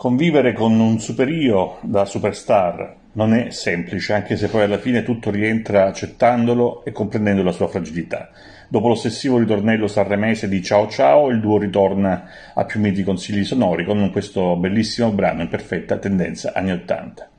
Convivere con un superio da superstar non è semplice, anche se poi alla fine tutto rientra accettandolo e comprendendo la sua fragilità. Dopo l'ossessivo ritornello sanremese di Ciao Ciao, il duo ritorna a più miti consigli sonori con questo bellissimo brano in perfetta tendenza anni Ottanta.